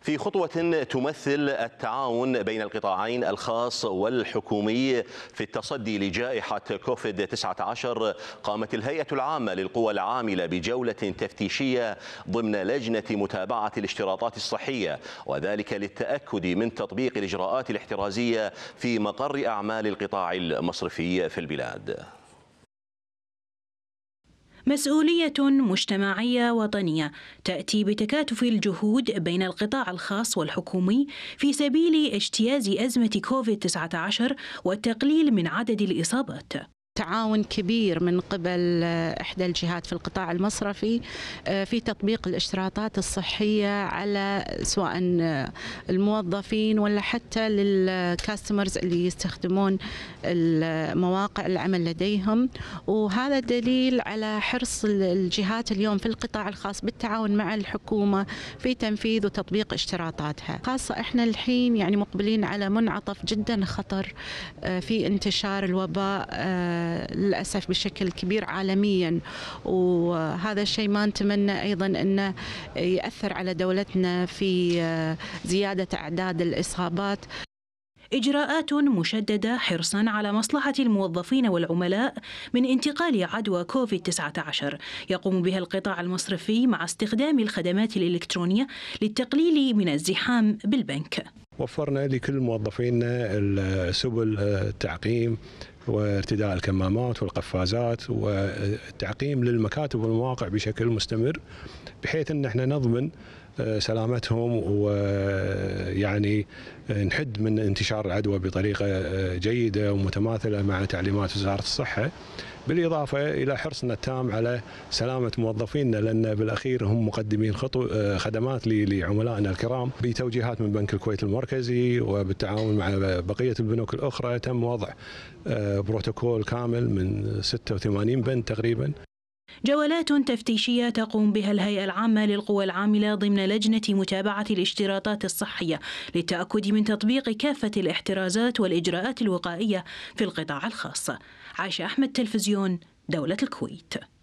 في خطوة تمثل التعاون بين القطاعين الخاص والحكومي في التصدي لجائحة كوفيد 19 قامت الهيئة العامة للقوى العاملة بجولة تفتيشية ضمن لجنة متابعة الاشتراطات الصحية وذلك للتأكد من تطبيق الإجراءات الاحترازية في مقر أعمال القطاع المصرفي في البلاد. مسؤولية مجتمعية وطنية تأتي بتكاتف الجهود بين القطاع الخاص والحكومي في سبيل اجتياز أزمة كوفيد-19 والتقليل من عدد الإصابات تعاون كبير من قبل آه، إحدى الجهات في القطاع المصرفي آه، في تطبيق الاشتراطات الصحية على سواء آه، الموظفين ولا حتى للكاستمرز اللي يستخدمون مواقع العمل لديهم وهذا دليل على حرص الجهات اليوم في القطاع الخاص بالتعاون مع الحكومة في تنفيذ وتطبيق اشتراطاتها خاصة احنا الحين يعني مقبلين على منعطف جدا خطر في انتشار الوباء للأسف بشكل كبير عالميا وهذا الشيء ما نتمنى أيضا أنه يأثر على دولتنا في زيادة أعداد الإصابات إجراءات مشددة حرصا على مصلحة الموظفين والعملاء من انتقال عدوى كوفيد-19 يقوم بها القطاع المصرفي مع استخدام الخدمات الإلكترونية للتقليل من الزحام بالبنك وفرنا لكل موظفينا سبل التعقيم وارتداء الكمامات والقفازات والتعقيم للمكاتب والمواقع بشكل مستمر بحيث ان احنا نضمن آه، سلامتهم ويعني آه، آه، نحد من انتشار العدوى بطريقه جيده ومتماثله مع تعليمات وزاره الصحه بالاضافه الى حرصنا التام على سلامه موظفينا لان بالاخير هم مقدمين خطو خدمات لعملائنا الكرام بتوجيهات من بنك الكويت المركزي وبالتعاون مع بقيه البنوك الاخرى تم وضع بروتوكول كامل من 86 بند تقريبا جولات تفتيشية تقوم بها الهيئة العامة للقوى العاملة ضمن لجنة متابعة الاشتراطات الصحية للتأكد من تطبيق كافة الاحترازات والإجراءات الوقائية في القطاع الخاص عاش أحمد تلفزيون دولة الكويت